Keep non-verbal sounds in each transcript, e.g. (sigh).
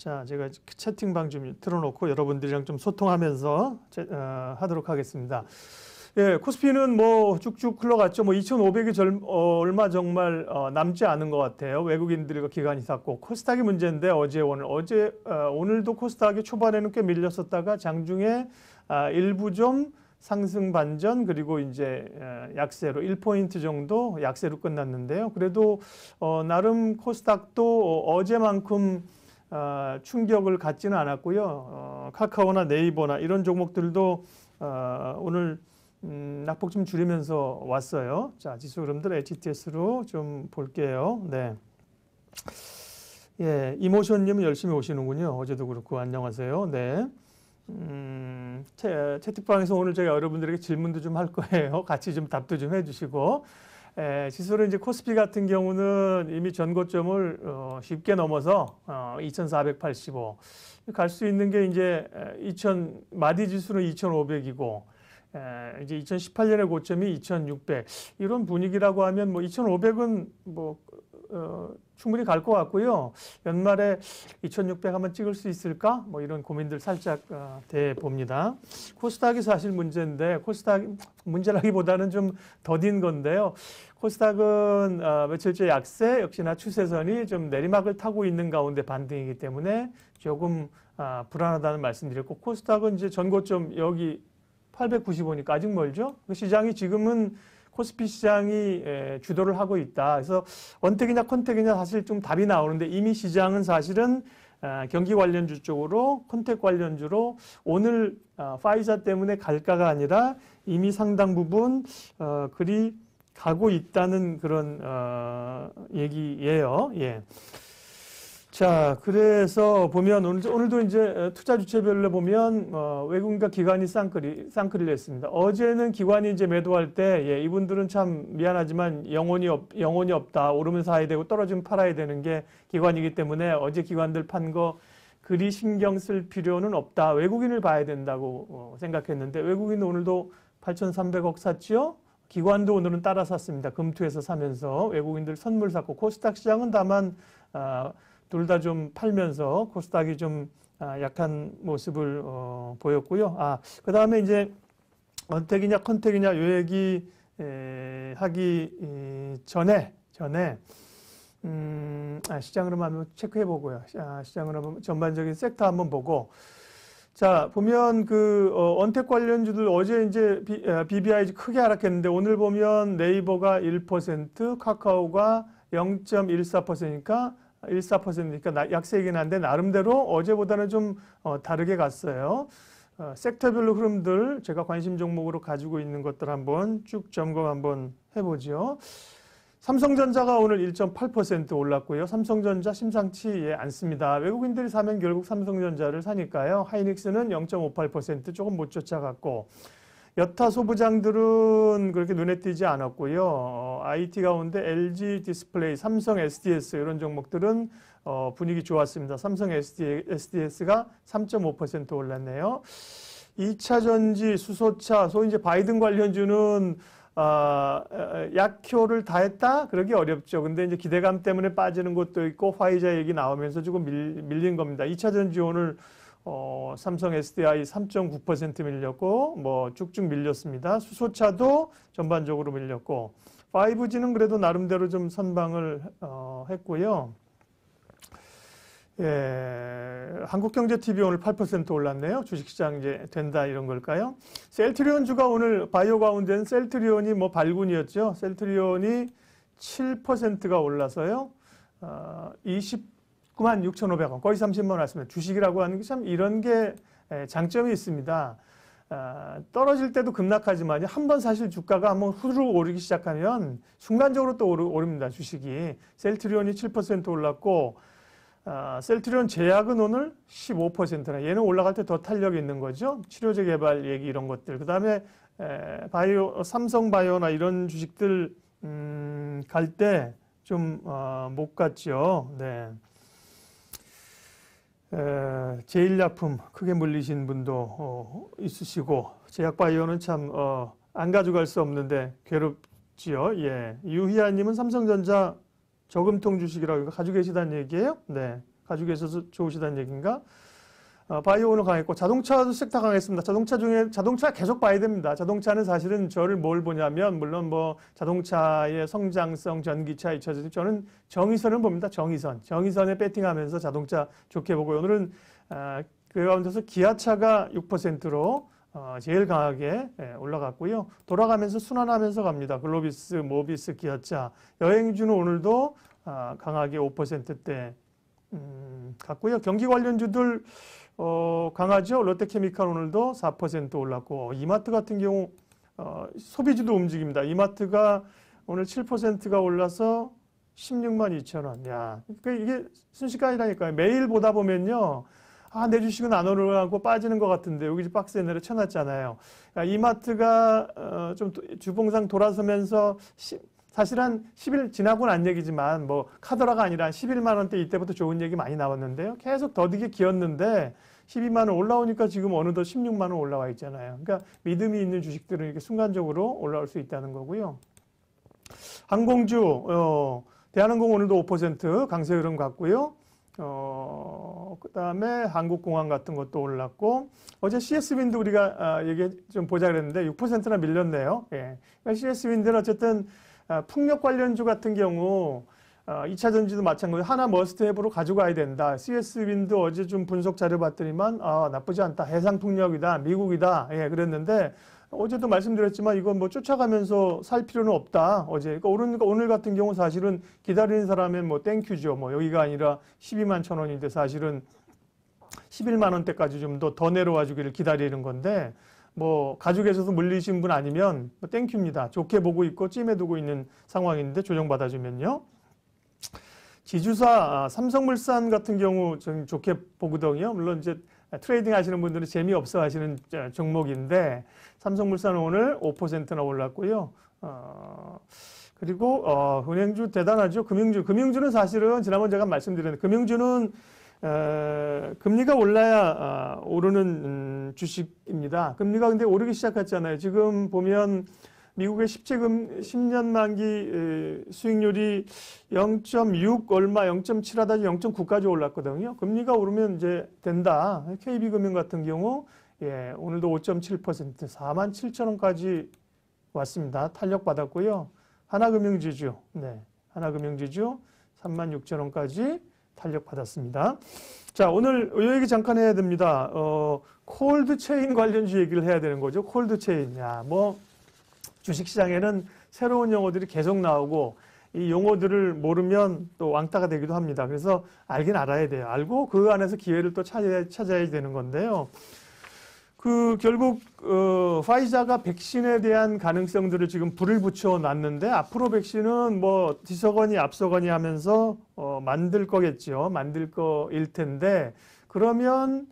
자, 제가 채팅방 좀 틀어놓고 여러분들이랑 좀 소통하면서 제, 어, 하도록 하겠습니다. 예, 코스피는 뭐 쭉쭉 흘러갔죠. 뭐 2,500이 절, 어, 얼마 정말 어, 남지 않은 것 같아요. 외국인들과 기관이 샀고 코스닥이 문제인데 어제 오늘 어제 어, 오늘도 코스닥이 초반에는 꽤 밀렸었다가 장중에 아, 일부 좀 상승 반전 그리고 이제 어, 약세로 1포인트 정도 약세로 끝났는데요. 그래도 어, 나름 코스닥도 어, 어제만큼 어, 충격을 갖지는 않았고요. 어, 카카오나 네이버나 이런 종목들도 어, 오늘 음, 낙폭 좀 줄이면서 왔어요. 자, 지수 흐름들 HTS로 좀 볼게요. 네. 예, 이모션님 열심히 오시는군요. 어제도 그렇고 안녕하세요. 네. 음, 채, 채팅방에서 오늘 제가 여러분들에게 질문도 좀 할 거예요. (laughs) 같이 좀 답도 좀 해주시고 에, 지수는 이제 코스피 같은 경우는 이미 전고점을 어, 쉽게 넘어서 어, 2,485 갈 수 있는 게 이제 2,000 마디 지수는 2,500이고 에, 이제 2018년의 고점이 2,600 이런 분위기라고 하면 뭐 2,500은 뭐 어, 충분히 갈 것 같고요. 연말에 2600 한번 찍을 수 있을까? 뭐 이런 고민들 살짝 어, 대 봅니다. 코스닥이 사실 문제인데 코스닥 문제라기보다는 좀 더딘 건데요. 코스닥은 어, 며칠째 약세 역시나 추세선이 좀 내리막을 타고 있는 가운데 반등이기 때문에 조금 아, 불안하다는 말씀드렸고 코스닥은 이제 전고점 여기 890원이니까 아직 멀죠. 그 시장이 지금은 코스피 시장이 주도를 하고 있다. 그래서 원택이냐 컨택이냐 사실 좀 답이 나오는데 이미 시장은 사실은 아, 경기 관련주 쪽으로 컨택 관련주로 오늘 아, 파이자 때문에 갈까가 아니라 이미 상당 부분 어, 그리 가고 있다는 그런 어, 얘기예요. 예. 자, 그래서 보면 오늘, 오늘도 이제 어, 투자 주체별로 보면 어, 외국인과 기관이 쌍끌이 쌍끌이를 했습니다. 어제는 기관이 이제 매도할 때 예, 이분들은 참 미안하지만 영혼이 없 영혼이 없다. 오르면 사야 되고 떨어지면 팔아야 되는 게 기관이기 때문에 어제 기관들 판 거 그리 신경 쓸 필요는 없다. 외국인을 봐야 된다고 어, 생각했는데 외국인 은 오늘도 8,300억 샀지요. 기관도 오늘은 따라 샀습니다. 금투에서 사면서 외국인들 선물 샀고 코스닥 시장은 다만 어, 둘다좀 팔면서 코스닥이 좀 아, 약한 모습을 어, 보였고요. 아, 그 다음에 이제 언택이냐 컨택이냐 요 얘기 에, 하기 에, 전에, 전에, 음, 아, 시장으로 한번 체크해 보고요. 아, 시장으로 한번 전반적인 섹터 한번 보고. 자, 보면 그, 어, 언택 관련주들 어제 이제 비, BBI 아, 크게 하락했는데 오늘 보면 네이버가 1%, 카카오가 0.14%니까 1.4%니까 약세이긴 한데 나름대로 어제보다는 좀 어, 다르게 갔어요. 어, 섹터별로 흐름들 제가 관심 종목으로 가지고 있는 것들 한번 쭉 점검 한번 해보죠. 삼성전자가 오늘 1.8% 올랐고요. 삼성전자 심상치 않습니다. 외국인들이 사면 결국 삼성전자를 사니까요. 하이닉스는 0.58% 조금 못 쫓아갔고 여타 소부장들은 그렇게 눈에 띄지 않았고요. IT 어, 가운데 LG 디스플레이, 삼성 SDS 이런 종목들은 어, 분위기 좋았습니다. 삼성 SDS가 3.5% 올랐네요. 2차 전지, 수소차, 소위 이제 바이든 관련주는 아, 약효를 다 했다? 그러기 어렵죠. 근데 이제 기대감 때문에 빠지는 것도 있고 화이자 얘기 나오면서 조금 밀린 겁니다. 2차 전지 오늘 어, 삼성 SDI 3.9% 밀렸고 뭐 쭉쭉 밀렸습니다. 수소차도 전반적으로 밀렸고 5G는 그래도 나름대로 좀 선방을 어, 했고요. 예, 한국경제TV 오늘 8% 올랐네요. 주식시장 이제 된다 이런 걸까요? 셀트리온주가 오늘 바이오 가운데는 셀트리온이 뭐 발군이었죠. 셀트리온이 7%가 올라서요. 어, 20 9만 6,500원, 거의 30만 원 왔습니다. 주식이라고 하는 게 참 이런 게 장점이 있습니다. 아, 떨어질 때도 급락하지만 한 번 사실 주가가 한번 후루 룩 오르기 시작하면 순간적으로 또오릅니다 주식이. 셀트리온이 7% 올랐고 아, 셀트리온 제약은 오늘 15%나 얘는 올라갈 때 더 탄력이 있는 거죠. 치료제 개발 얘기 이런 것들. 그 다음에 바이오 삼성바이오나 이런 주식들 음, 갈 때 좀못 어, 갔죠. 네. 제일약품 크게 물리신 분도 어, 있으시고 제약바이오는 참안 어, 가져갈 수 없는데 괴롭지요. 예, 유희아님은 삼성전자 저금통 주식이라고 가지고 계시다는 얘기예요? 네, 가지고 계셔서 좋으시다는 얘기인가? 어, 바이오 는 강했고 자동차도 섹터 강했습니다. 자동차 중에 자동차 계속 봐야 됩니다. 자동차는 사실은 저를 뭘 보냐면 물론 뭐 자동차의 성장성, 전기차, 2차전지 저는 정의선을 봅니다. 정의선. 정의선에 배팅하면서 자동차 좋게 보고 오늘은 아, 그 가운데서 기아차가 6%로 어, 제일 강하게 예, 올라갔고요. 돌아가면서 순환하면서 갑니다. 글로비스, 모비스, 기아차. 여행주는 오늘도 아, 강하게 5%대 음, 갔고요. 경기 관련주들 어, 강하죠. 롯데케미칼 오늘도 4% 올랐고 어, 이마트 같은 경우 어, 소비주도 움직입니다. 이마트가 오늘 7%가 올라서 16만 2천 원. 야, 그러니까 이게 순식간이라니까요. 매일 보다 보면요. 아, 내 주식은 안 오르고 빠지는 것 같은데 여기 박스에 내려쳐놨잖아요. 야, 이마트가 어, 좀 주봉상 돌아서면서 시, 사실 한 10일 지나고난 얘기지만 뭐 카더라가 아니라 11만 원대 이때부터 좋은 얘기 많이 나왔는데요. 계속 더디게 기었는데 12만 원 올라오니까 지금 어느덧 16만 원 올라와 있잖아요. 그러니까 믿음이 있는 주식들은 이렇게 순간적으로 올라올 수 있다는 거고요. 항공주 어, 대한항공 오늘도 5% 강세 흐름 같고요. 어, 그 다음에 한국공항 같은 것도 올랐고, 어제 CS윈드 우리가 아, 얘기 좀 보자 그랬는데 6%나 밀렸네요. 예. CS윈드는 그러니까 어쨌든 아, 풍력 관련주 같은 경우 2차 어, 전지도 마찬가지로 하나 머스트 앱으로 가져가야 된다. CS 윈도 어제 좀 분석 자료 봤더니만 아, 나쁘지 않다. 해상 풍력이다. 미국이다. 예, 그랬는데 어제도 말씀드렸지만 이건 뭐 쫓아가면서 살 필요는 없다. 어제. 그러니까, 그러니까 오늘, 같은 경우 사실은 기다리는 사람의 뭐 땡큐죠. 뭐 여기가 아니라 12만 천 원인데 사실은 11만 원대까지 좀 더 더 내려와 주기를 기다리는 건데 뭐 가족에서도 물리신 분 아니면 뭐 땡큐입니다. 좋게 보고 있고 찜해 두고 있는 상황인데 조정받아주면요. 지주사 아, 삼성물산 같은 경우 좀 좋게 보거든요. 물론 이제 트레이딩 하시는 분들은 재미없어 하시는 종목인데 삼성물산은 오늘 5%나 올랐고요. 어, 그리고 어, 은행주 대단하죠. 금융주. 금융주는 사실은 지난번 제가 말씀드렸는데 금융주는 어, 금리가 올라야 아, 오르는 음, 주식입니다. 금리가 근데 오르기 시작했잖아요. 지금 보면 미국의 17금 10년 만기 수익률이 0.6 얼마 0.7 하다지 0.9까지 올랐거든요. 금리가 오르면 이제 된다. KB금융 같은 경우 예, 오늘도 5.7% 4만 7천 원까지 왔습니다. 탄력 받았고요. 하나금융지주 네, 하나금융지주 3만 6천 원까지 탄력 받았습니다. 자, 오늘 이 얘기 잠깐 해야 됩니다. 어, 콜드 체인 관련주 얘기를 해야 되는 거죠. 콜드 체인. 야, 뭐 주식시장에는 새로운 용어들이 계속 나오고 이 용어들을 모르면 또 왕따가 되기도 합니다. 그래서 알긴 알아야 돼요. 알고 그 안에서 기회를 또 찾아야, 찾아야 되는 건데요. 그 결국 어, 화이자가 백신에 대한 가능성들을 지금 불을 붙여 놨는데 앞으로 백신은 뭐 뒤서거니 앞서거니 하면서 어, 만들 거겠죠. 만들 거일 텐데 그러면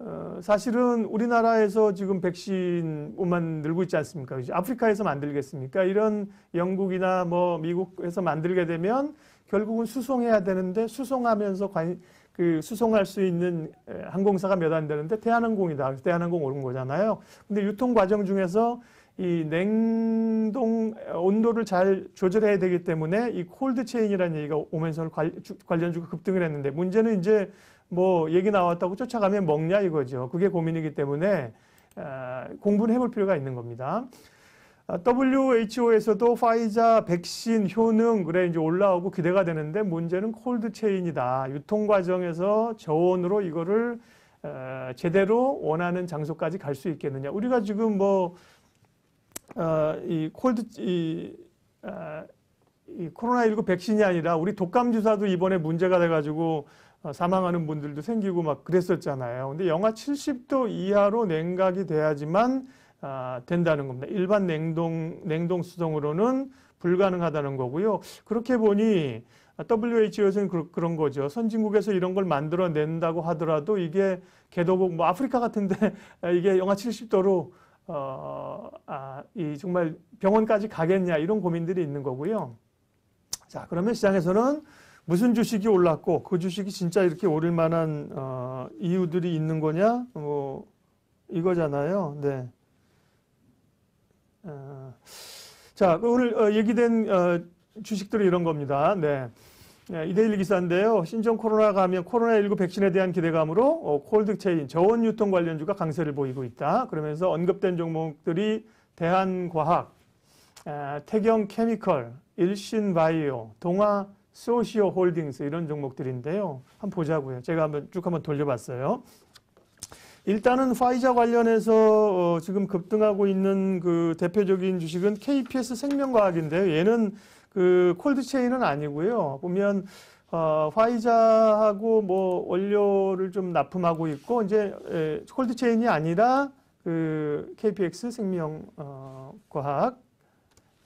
어, 사실은 우리나라에서 지금 백신만 늘고 있지 않습니까? 그렇지? 아프리카에서 만들겠습니까? 이런 영국이나 뭐 미국에서 만들게 되면 결국은 수송해야 되는데 수송하면서 관, 그 수송할 수 있는 항공사가 몇 안 되는데 대한항공이다. 대한항공 오른 거잖아요. 근데 유통 과정 중에서 이 냉동 온도를 잘 조절해야 되기 때문에 이 콜드 체인이라는 얘기가 오면서 관련주가 급등을 했는데 문제는 이제 뭐 얘기 나왔다고 쫓아가면 먹냐 이거죠. 그게 고민이기 때문에 아, 공부는 해볼 필요가 있는 겁니다. 아, WHO에서도 파이자 백신 효능 그래 이제 올라오고 기대가 되는데 문제는 콜드 체인이다. 유통 과정에서 저온으로 이거를 아, 제대로 원하는 장소까지 갈 수 있겠느냐. 우리가 지금 뭐이 콜드 이, 이 코로나19 백신이 아니라 우리 독감 주사도 이번에 문제가 돼가지고 어, 사망하는 분들도 생기고 막 그랬었잖아요. 근데 영하 70도 이하로 냉각이 돼야지만 아, 된다는 겁니다. 일반 냉동 냉동 수동으로는 불가능하다는 거고요. 그렇게 보니 WHO에서는 그, 그런 거죠. 선진국에서 이런 걸 만들어낸다고 하더라도 이게 개도국, 뭐 아프리카 같은데 (laughs) 이게 영하 70도로 어, 아, 이 정말 병원까지 가겠냐 이런 고민들이 있는 거고요. 자, 그러면 시장에서는 무슨 주식이 올랐고 그 주식이 진짜 이렇게 오를 만한 어, 이유들이 있는 거냐 뭐 이거잖아요. 네. 어, 자 오늘 어, 얘기된 어, 주식들은 이런 겁니다. 네. 네, 이데일리 기사인데요. 신종 코로나 감염, 코로나19 백신에 대한 기대감으로 어, 콜드체인, 저온유통 관련주가 강세를 보이고 있다. 그러면서 언급된 종목들이 대한과학, 태경케미컬, 일신바이오, 동화 소시오 홀딩스 이런 종목들인데요. 한번 보자고요. 제가 한번 쭉 한번 돌려봤어요. 일단은 화이자 관련해서 어 지금 급등하고 있는 그 대표적인 주식은 KPS 생명과학인데요. 얘는 그 콜드체인은 아니고요. 보면 어, 화이자하고 뭐 원료를 좀 납품하고 있고 이제 콜드체인이 아니라 그 KPX 생명과학 어,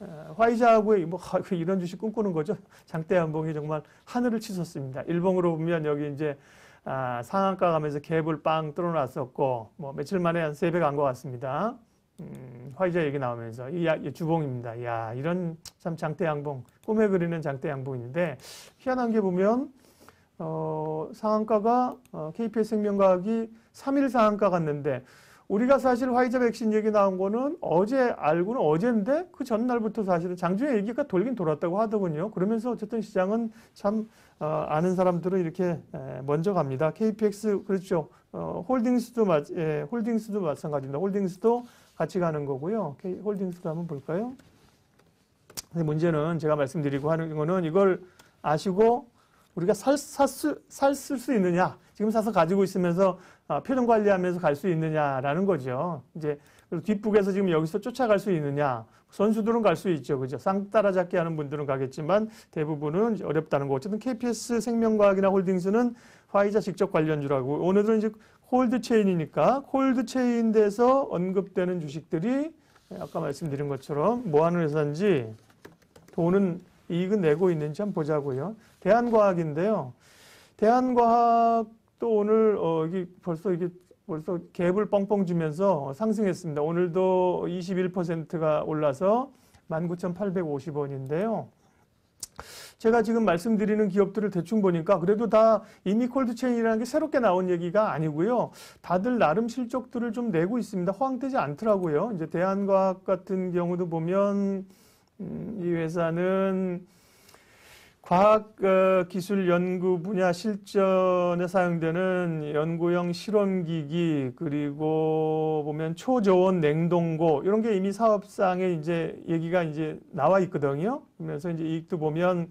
어, 화이자하고의 뭐 그 이런 주식 꿈꾸는 거죠. 장대 한봉이 정말 하늘을 치솟습니다. 일봉으로 보면 여기 이제 아, 상한가 가면서 갭을 빵 뚫어놨었고 뭐 며칠 만에 한세배간 것 같습니다. 음, 화이자 얘기 나오면서 이, 이 주봉입니다. 야 이런 참 장대 양봉 꿈에 그리는 장대 양봉인데 희한한 게 보면 어, 상한가가 어, KPS 생명과학이 3일 상한가 갔는데 우리가 사실 화이자 백신 얘기 나온 거는 어제 알고는 어젠데 그 전날부터 사실은 장중에 얘기가 돌긴 돌았다고 하더군요. 그러면서 어쨌든 시장은 참 어, 아는 사람들은 이렇게 먼저 갑니다. KPX 그렇죠. 어, 홀딩스도 마, 예, 홀딩스도 마찬가지입니다. 홀딩스도 같이 가는 거고요. K, 홀딩스도 한번 볼까요? 문제는 제가 말씀드리고 하는 거는 이걸 아시고 우리가 살, 수 살수 수 있느냐, 지금 사서 가지고 있으면서 어, 표정 관리하면서 갈 수 있느냐라는 거죠. 이제 그리고 뒷북에서 지금 여기서 쫓아갈 수 있느냐, 선수들은 갈 수 있죠. 그죠? 쌍 따라잡기 하는 분들은 가겠지만 대부분은 어렵다는 거. 어쨌든 KPS 생명과학이나 홀딩스는 화이자 직접 관련주라고 오늘은 이제 홀드 체인이니까 홀드 체인 돼서 언급되는 주식들이 아까 말씀드린 것처럼 뭐 하는 회사인지 돈은 이익은 내고 있는지 한번 보자고요. 대한과학인데요. 대한과학도 오늘 어, 이게 벌써 이게 벌써 갭을 뻥뻥 주면서 상승했습니다. 오늘도 21%가 올라서 19,850원인데요. 제가 지금 말씀드리는 기업들을 대충 보니까 그래도 다 이미 콜드체인이라는 게 새롭게 나온 얘기가 아니고요. 다들 나름 실적들을 좀 내고 있습니다. 허황되지 않더라고요. 이제 대한과학 같은 경우도 보면 음, 이 회사는 과학기술연구 어, 분야 실전에 사용되는 연구형 실험기기 그리고 보면 초저온 냉동고 이런 게 이미 사업상에 이제 얘기가 이제 나와 있거든요. 그러면서 이제 이익도 보면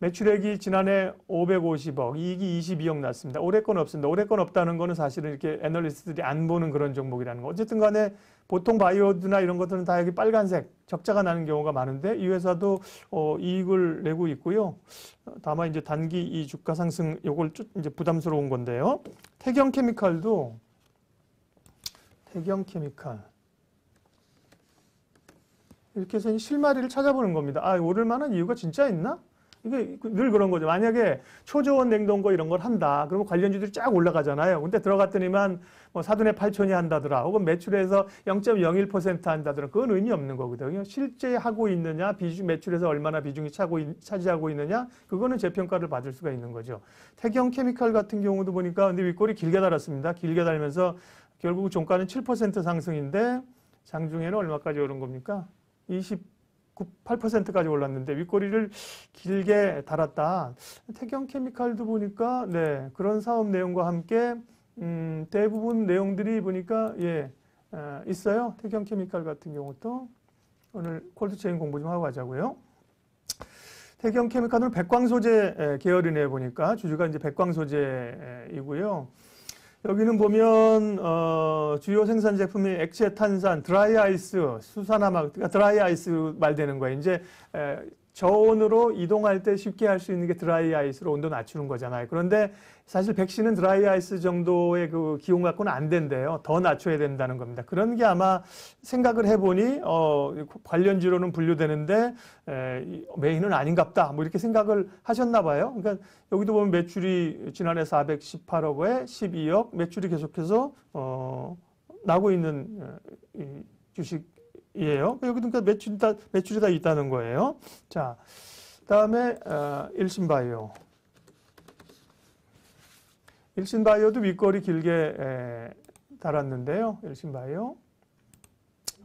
매출액이 지난해 550억, 이익이 22억 났습니다. 올해 건 없습니다. 올해 건 없다는 거는 사실은 이렇게 애널리스트들이 안 보는 그런 종목이라는 거. 어쨌든 간에 보통 바이오드나 이런 것들은 다 여기 빨간색 적자가 나는 경우가 많은데 이 회사도 어, 이익을 내고 있고요. 다만 이제 단기 이 주가 상승 요걸 쭉 이제 부담스러운 건데요. 태경 케미칼도 태경 케미칼 이렇게 해서 실마리를 찾아보는 겁니다. 아, 오를 만한 이유가 진짜 있나? 이게 늘 그런 거죠. 만약에 초저온 냉동고 이런 걸 한다. 그러면 관련주들이 쫙 올라가잖아요. 근데 들어갔더니만 뭐 사돈의 8촌이 한다더라. 혹은 매출에서 0.01% 한다더라. 그건 의미 없는 거거든요. 실제 하고 있느냐, 비중, 매출에서 얼마나 비중이 차고, 차지하고 있느냐, 그거는 재평가를 받을 수가 있는 거죠. 태경 케미칼 같은 경우도 보니까 근데 윗골이 길게 달았습니다. 길게 달면서 결국 종가는 7% 상승인데 장중에는 얼마까지 오른 겁니까? 20 8%까지 올랐는데 윗꼬리를 길게 달았다. 태경케미칼도 보니까 네 그런 사업 내용과 함께 음, 대부분 내용들이 보니까 예 어, 있어요. 태경케미칼 같은 경우도 오늘 콜드체인 공부 좀 하고 가자고요. 태경케미칼은 백광 소재 계열이네 요 보니까 주주가 이제 백광 소재이고요. 여기는 보면 어, 주요 생산 제품이 액체 탄산, 드라이 아이스, 수산화막, 그러니까 드라이 아이스 말되는 거예요. 이제 에, 저온으로 이동할 때 쉽게 할 수 있는 게 드라이 아이스로 온도 낮추는 거잖아요. 그런데 사실 백신은 드라이 아이스 정도의 그 기온 갖고는 안 된대요. 더 낮춰야 된다는 겁니다. 그런 게 아마 생각을 해보니 어, 관련지로는 분류되는데 에, 메인은 아닌갑다. 뭐 이렇게 생각을 하셨나 봐요. 그러니까 여기도 보면 매출이 지난해 418억에 12억 매출이 계속해서 어, 나고 있는 주식 이에요 예. 여기 어, 그러니까 매출이 다, 매출이 다 있다는 거예요. 자, 다음에 어, 일신바이오. 일신바이오도 윗거리 길게 에, 달았는데요. 일신바이오.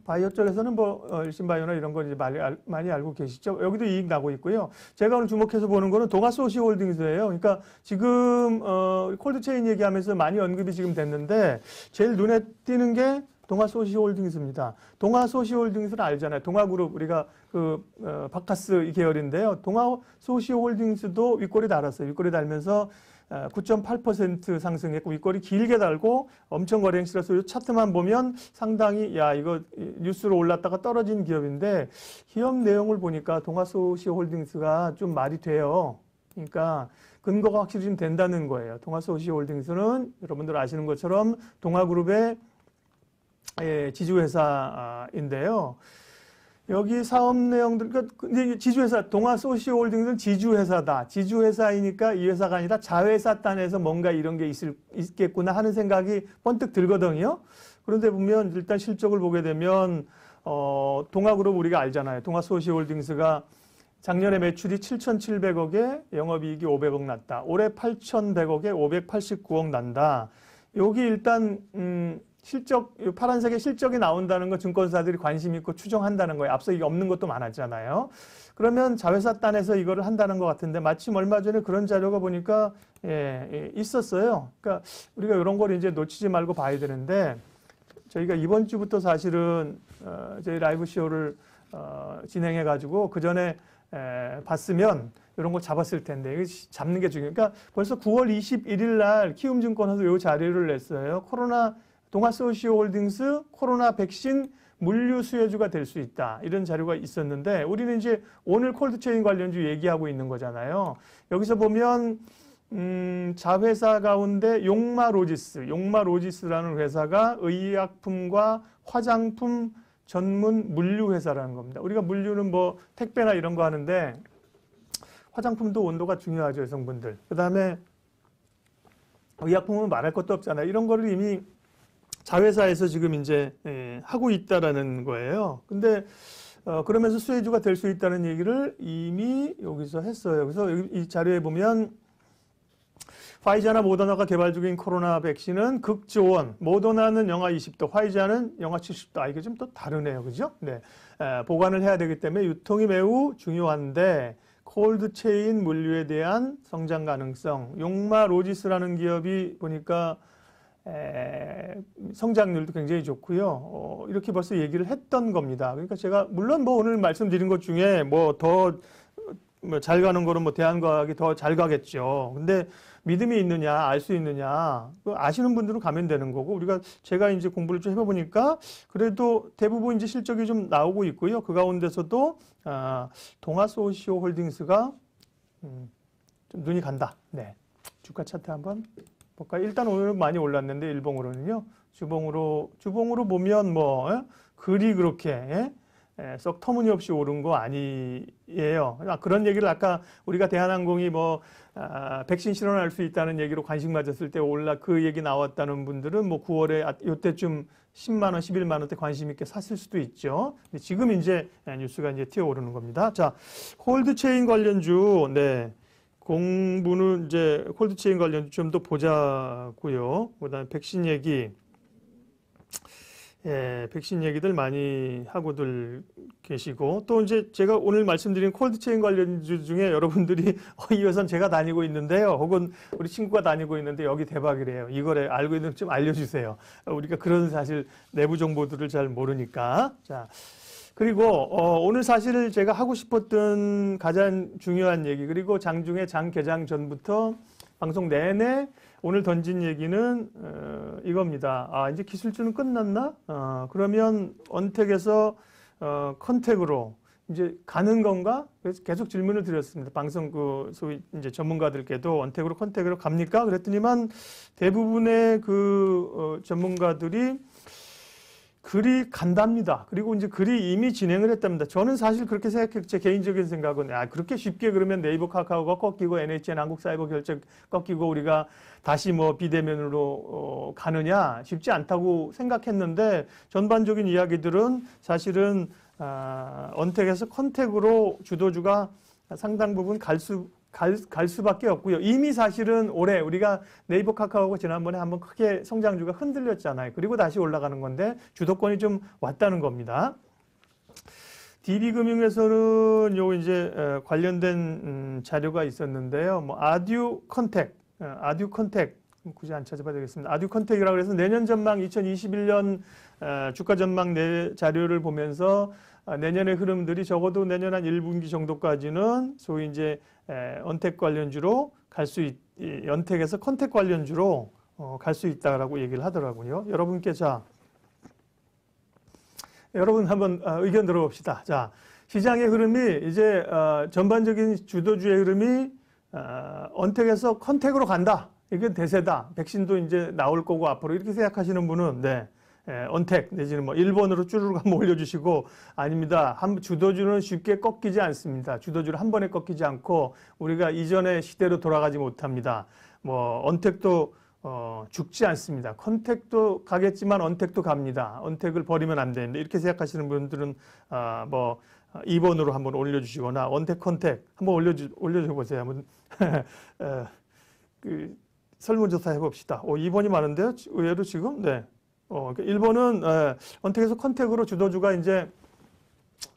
바이오 쪽에서는 뭐 어, 일신바이오나 이런 걸 이제 많이, 알, 많이 알고 계시죠? 여기도 이익 나고 있고요. 제가 오늘 주목해서 보는 거는 동아소시 홀딩스예요. 그러니까 지금 어, 콜드체인 얘기하면서 많이 언급이 지금 됐는데 제일 눈에 띄는 게 동아소시홀딩스입니다. 동아소시홀딩스를 알잖아요. 동아그룹 우리가 그 어, 바카스 계열인데요. 동아소시홀딩스도 윗골이 달았어요. 윗골이 달면서 9.8% 어, 상승했고 윗골이 길게 달고 엄청 거래 행실에서 이 차트만 보면 상당히 야 이거 뉴스로 올랐다가 떨어진 기업인데 기업 내용을 보니까 동아소시홀딩스가 좀 말이 돼요. 그러니까 근거가 확실히 좀 된다는 거예요. 동아소시홀딩스는 여러분들 아시는 것처럼 동아그룹의 예, 지주회사인데요. 여기 사업 내용들, 그러니까 지주회사, 동아소시홀딩스 지주회사다. 지주회사이니까 이 회사가 아니라 자회사 단에서 뭔가 이런 게 있을, 있겠구나 하는 생각이 번뜩 들거든요. 그런데 보면 일단 실적을 보게 되면, 어, 동아그룹 우리가 알잖아요. 동아소시홀딩스가 작년에 매출이 7,700억에 영업이익이 500억 났다. 올해 8,100억에 589억 난다. 여기 일단, 음, 실적 파란색의 실적이 나온다는 건 증권사들이 관심 있고 추정한다는 거예요. 앞서 이게 없는 것도 많았잖아요. 그러면 자회사 단에서 이거를 한다는 것 같은데 마침 얼마 전에 그런 자료가 보니까 예, 예, 있었어요. 그러니까 우리가 이런 걸 이제 놓치지 말고 봐야 되는데 저희가 이번 주부터 사실은 어, 저희 라이브 쇼를 어, 진행해 가지고 그 전에 봤으면 이런 걸 잡았을 텐데 잡는 게 중요해요. 그러니까 벌써 9월 21일 날 키움증권에서 이 자료를 냈어요. 코로나 동아소시오홀딩스 코로나 백신 물류 수혜주가 될 수 있다. 이런 자료가 있었는데 우리는 이제 오늘 콜드체인 관련주 얘기하고 있는 거잖아요. 여기서 보면 음, 자회사 가운데 용마로지스, 용마로지스라는 회사가 의약품과 화장품 전문 물류 회사라는 겁니다. 우리가 물류는 뭐 택배나 이런 거 하는데 화장품도 온도가 중요하죠, 여성분들. 그다음에 의약품은 말할 것도 없잖아요. 이런 거를 이미 자회사에서 지금 이제 예, 하고 있다라는 거예요. 근데 어, 그러면서 수혜주가 될 수 있다는 얘기를 이미 여기서 했어요. 그래서 이 자료에 보면 화이자나 모더나가 개발 중인 코로나 백신은 극지원 모더나는 영하 20도, 화이자는 영하 70도. 아, 이게 좀 또 다르네요. 그죠? 네. 에, 보관을 해야 되기 때문에 유통이 매우 중요한데, 콜드체인 물류에 대한 성장 가능성. 용마 로지스라는 기업이 보니까 에, 성장률도 굉장히 좋고요. 어, 이렇게 벌써 얘기를 했던 겁니다. 그러니까 제가 물론 뭐 오늘 말씀드린 것 중에 뭐 더잘 뭐 가는 거는 뭐 대한과학이 더 잘 가겠죠. 근데 믿음이 있느냐, 알 수 있느냐, 그 아시는 분들은 가면 되는 거고 우리가 제가 이제 공부를 좀 해보니까 그래도 대부분 이제 실적이 좀 나오고 있고요. 그 가운데서도 아, 동아소시오 홀딩스가 음, 좀 눈이 간다. 네, 주가 차트 한번 볼까 그러니까 일단 오늘은 많이 올랐는데 일봉으로는요. 주봉으로 주봉으로 보면 뭐 예? 글이 그렇게 예? 예, 썩 터무니없이 오른 거 아니에요. 아, 그런 얘기를 아까 우리가 대한항공이 뭐 아, 백신 실현할 수 있다는 얘기로 관심 가졌을 때 올라 그 얘기 나왔다는 분들은 뭐 9월에 아, 요때쯤 10만 원, 11만 원대 관심 있게 샀을 수도 있죠. 지금 이제 뉴스가 이제 튀어 오르는 겁니다. 자, 홀드 체인 관련주 네. 공부는 이제 콜드체인 관련 좀 더 보자고요. 그다음에 백신 얘기, 예, 백신 얘기들 많이 하고들 계시고 또 이제 제가 오늘 말씀드린 콜드체인 관련 중에 여러분들이 (laughs) 어, 이 회사는 제가 다니고 있는데요. 혹은 우리 친구가 다니고 있는데 여기 대박이래요. 이거 알고 있는 좀 알려주세요. 우리가 그런 사실 내부 정보들을 잘 모르니까 자. 그리고 어, 오늘 사실 제가 하고 싶었던 가장 중요한 얘기 그리고 장중에 장 개장 전부터 방송 내내 오늘 던진 얘기는 어, 이겁니다. 아 이제 기술주는 끝났나? 어, 그러면 언택에서 어, 컨택으로 이제 가는 건가? 그래서 계속 질문을 드렸습니다. 방송 그 소위 이제 전문가들께도 언택으로 컨택으로 갑니까? 그랬더니만 대부분의 그 어, 전문가들이 글이 간답니다. 그리고 이제 글이 이미 진행을 했답니다. 저는 사실 그렇게 생각해요. 제 개인적인 생각은 아 그렇게 쉽게 그러면 네이버 카카오가 꺾이고 NHN 한국사이버 결제 꺾이고 우리가 다시 뭐 비대면으로 어, 가느냐 쉽지 않다고 생각했는데 전반적인 이야기들은 사실은 아, 언택에서 컨택으로 주도주가 상당 부분 갈수 갈, 갈 수밖에 없고요. 이미 사실은 올해 우리가 네이버 카카오가 지난번에 한번 크게 성장주가 흔들렸잖아요. 그리고 다시 올라가는 건데 주도권이 좀 왔다는 겁니다. DB금융에서는 요 이제 관련된 음, 자료가 있었는데요. 뭐 아듀 컨택, 어, 아듀 컨택 굳이 안 찾아봐야 되겠습니다. 아듀 컨택이라고 해서 내년 전망 2021년 주가 전망 내 자료를 보면서 아, 내년의 흐름들이 적어도 내년 한 1분기 정도까지는 소위 이제 언택 관련주로 갈수 있, 연택에서 컨택 관련주로 어, 갈수 있다라고 얘기를 하더라고요. 여러분께 자, 여러분 한번 아, 의견 들어봅시다. 자, 시장의 흐름이 이제 어, 전반적인 주도주의 흐름이 어, 언택에서 컨택으로 간다. 이게 대세다. 백신도 이제 나올 거고 앞으로 이렇게 생각하시는 분은 네. 예, 언택 내지는 뭐 1번으로 쭈르륵 한번 올려주시고 아닙니다. 한 주도주는 쉽게 꺾이지 않습니다. 주도주를 한 번에 꺾이지 않고 우리가 이전의 시대로 돌아가지 못합니다. 뭐 언택도 어, 죽지 않습니다. 컨택도 가겠지만 언택도 갑니다. 언택을 버리면 안 되는데 이렇게 생각하시는 분들은 아, 뭐 2번으로 한번 올려주시거나 언택 컨택 한번 올려주 올려줘 보세요. 한번 (laughs) 에, 그 설문조사 해봅시다. 오 2번이 많은데요. 의외로 지금 네. 어, 그러니까 일본은 에, 예, 언택에서 컨택으로 주도주가 이제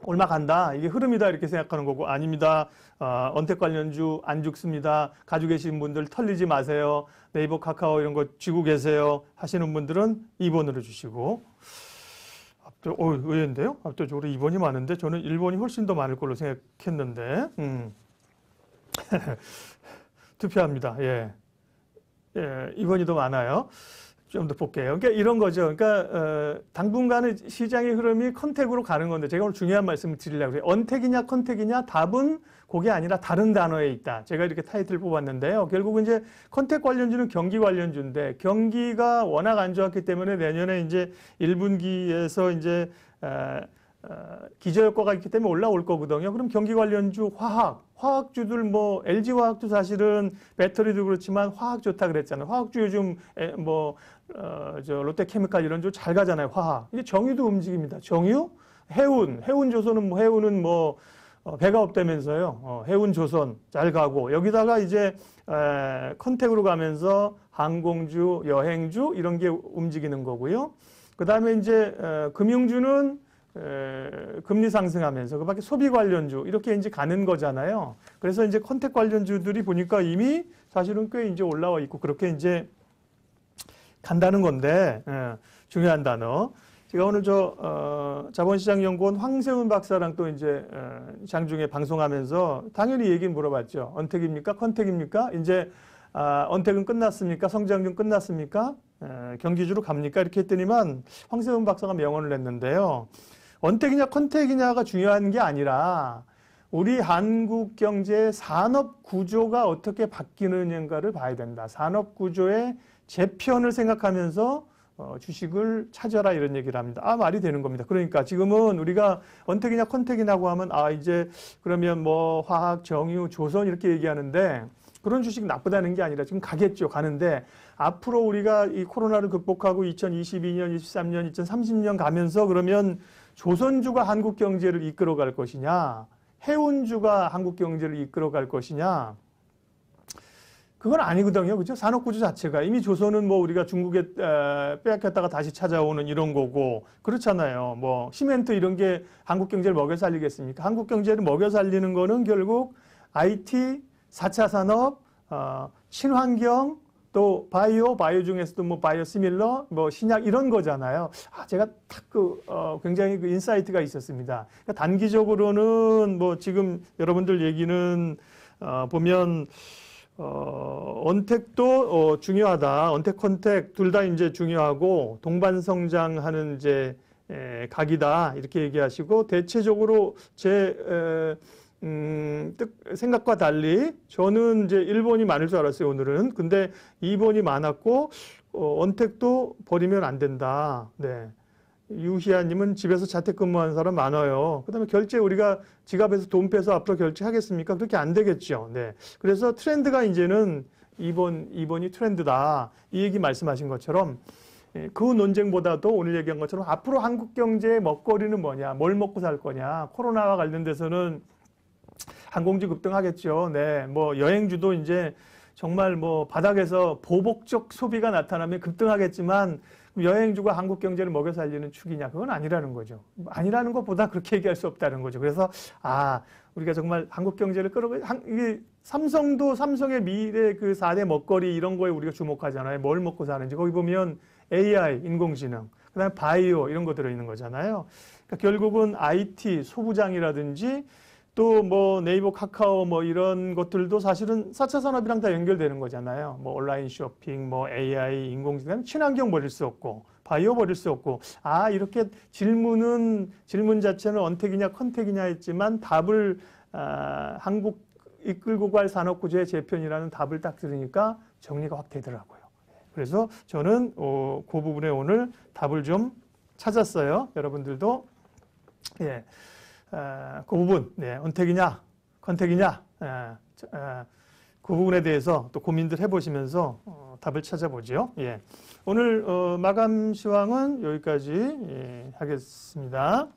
얼마 간다. 이게 흐름이다. 이렇게 생각하는 거고, 아닙니다. 어, 언택 관련주 안 죽습니다. 가지고 계신 분들 털리지 마세요. 네이버 카카오 이런 거 쥐고 계세요. 하시는 분들은 2번으로 주시고. 앞도, 어, 의외인데요? 앞쪽으로 2번이 많은데, 저는 1번이 훨씬 더 많을 걸로 생각했는데, 음. (laughs) 투표합니다. 예. 예, 2번이 더 많아요. 좀더 볼게요. 그러니까 이런 거죠. 그러니까 어, 당분간의 시장의 흐름이 컨택으로 가는 건데 제가 오늘 중요한 말씀을 드리려고 해요. 언택이냐 컨택이냐 답은 그게 아니라 다른 단어에 있다. 제가 이렇게 타이틀 을 뽑았는데요. 결국은 이제 컨택 관련주는 경기 관련주인데 경기가 워낙 안 좋았기 때문에 내년에 이제 1분기에서 이제 어, 어, 기저효과가 있기 때문에 올라올 거거든요. 그럼 경기 관련주 화학, 화학주들 뭐 LG 화학도 사실은 배터리도 그렇지만 화학 좋다 그랬잖아요. 화학주 요즘 뭐저 어, 롯데케미칼 이런 주 잘 가잖아요. 화학. 이제 정유도 움직입니다. 정유, 해운, 해운 조선은 뭐 해운은 뭐 어, 배가 없다면서요. 어, 해운 조선 잘 가고 여기다가 이제 에, 컨택으로 가면서 항공주, 여행주 이런 게 움직이는 거고요. 그다음에 이제 에, 금융주는 금리 상승하면서 그밖에 소비 관련주 이렇게 이제 가는 거잖아요. 그래서 이제 컨택 관련주들이 보니까 이미 사실은 꽤 이제 올라와 있고 그렇게 이제 간다는 건데 예, 중요한 단어. 제가 오늘 저 어, 자본시장연구원 황세훈 박사랑 또 이제 어, 장중에 방송하면서 당연히 얘기 물어봤죠. 언택입니까? 컨택입니까? 이제 아, 언택은 끝났습니까? 성장률 끝났습니까? 에, 경기주로 갑니까? 이렇게 했더니만 황세훈 박사가 명언을 했는데요. 언택이냐 컨택이냐가 중요한 게 아니라 우리 한국 경제 산업 구조가 어떻게 바뀌느냐를 봐야 된다. 산업 구조의 재편을 생각하면서 어, 주식을 찾아라 이런 얘기를 합니다. 아 말이 되는 겁니다. 그러니까 지금은 우리가 언택이냐 컨택이냐고 하면 아 이제 그러면 뭐 화학, 정유, 조선 이렇게 얘기하는데 그런 주식 나쁘다는 게 아니라 지금 가겠죠. 가는데 앞으로 우리가 이 코로나를 극복하고 2022년, 23년, 2030년 가면서 그러면 조선주가 한국 경제를 이끌어갈 것이냐, 해운주가 한국 경제를 이끌어갈 것이냐, 그건 아니거든요. 그죠? 산업 구조 자체가. 이미 조선은 뭐 우리가 중국에 빼앗겼다가 다시 찾아오는 이런 거고, 그렇잖아요. 뭐, 시멘트 이런 게 한국 경제를 먹여 살리겠습니까? 한국 경제를 먹여 살리는 거는 결국 IT, 4차 산업, 어, 친환경, 또 바이오, 바이오 중에서도 뭐 바이오 시밀러, 뭐 신약 이런 거잖아요. 아, 제가 딱그 어, 굉장히 그 인사이트가 있었습니다. 그러니까 단기적으로는 뭐 지금 여러분들 얘기는 어, 보면 어, 언택도 어, 중요하다. 언택 컨택 둘 다 이제 중요하고 동반 성장하는 이제 에, 각이다 이렇게 얘기하시고 대체적으로 제 에, 음, 뜻, 생각과 달리 저는 이제 1번이 많을 줄 알았어요, 오늘은. 근데 2번이 많았고, 어, 언택도 버리면 안 된다. 네. 유희아님은 집에서 자택근무하는 사람 많아요. 그 다음에 결제 우리가 지갑에서 돈 빼서 앞으로 결제하겠습니까? 그렇게 안 되겠죠. 네. 그래서 트렌드가 이제는 2번, 2번이 트렌드다. 이 얘기 말씀하신 것처럼 예, 그 논쟁보다도 오늘 얘기한 것처럼 앞으로 한국 경제의 먹거리는 뭐냐, 뭘 먹고 살 거냐, 코로나와 관련돼서는 항공주 급등하겠죠. 네. 뭐 여행주도 이제 정말 뭐 바닥에서 보복적 소비가 나타나면 급등하겠지만 여행주가 한국 경제를 먹여 살리는 축이냐 그건 아니라는 거죠. 아니라는 것보다 그렇게 얘기할 수 없다는 거죠. 그래서 아 우리가 정말 한국 경제를 끌어가 이게 삼성도 삼성의 미래 그 4대 먹거리 이런 거에 우리가 주목하잖아요. 뭘 먹고 사는지 거기 보면 AI 인공지능 그다음에 바이오 이런 거 들어 있는 거잖아요. 그러니까 결국은 IT 소부장이라든지 또뭐 네이버 카카오 뭐 이런 것들도 사실은 4차 산업이랑 다 연결되는 거잖아요. 뭐 온라인 쇼핑, 뭐 AI, 인공지능, 친환경 버릴 수 없고 바이오 버릴 수 없고 아 이렇게 질문은 질문 자체는 언택이냐 컨택이냐 했지만 답을 아, 한국 이끌고 갈 산업구조의 재편이라는 답을 딱 들으니까 정리가 확 되더라고요. 그래서 저는 어, 그 부분에 오늘 답을 좀 찾았어요. 여러분들도 예. 어, 그 부분, 네, 은택이냐 컨택이냐, 어, 어, 그 부분에 대해서 또 고민들 해보시면서 어, 답을 찾아보지요. 예. 오늘 어, 마감 시황은 여기까지 예, 하겠습니다.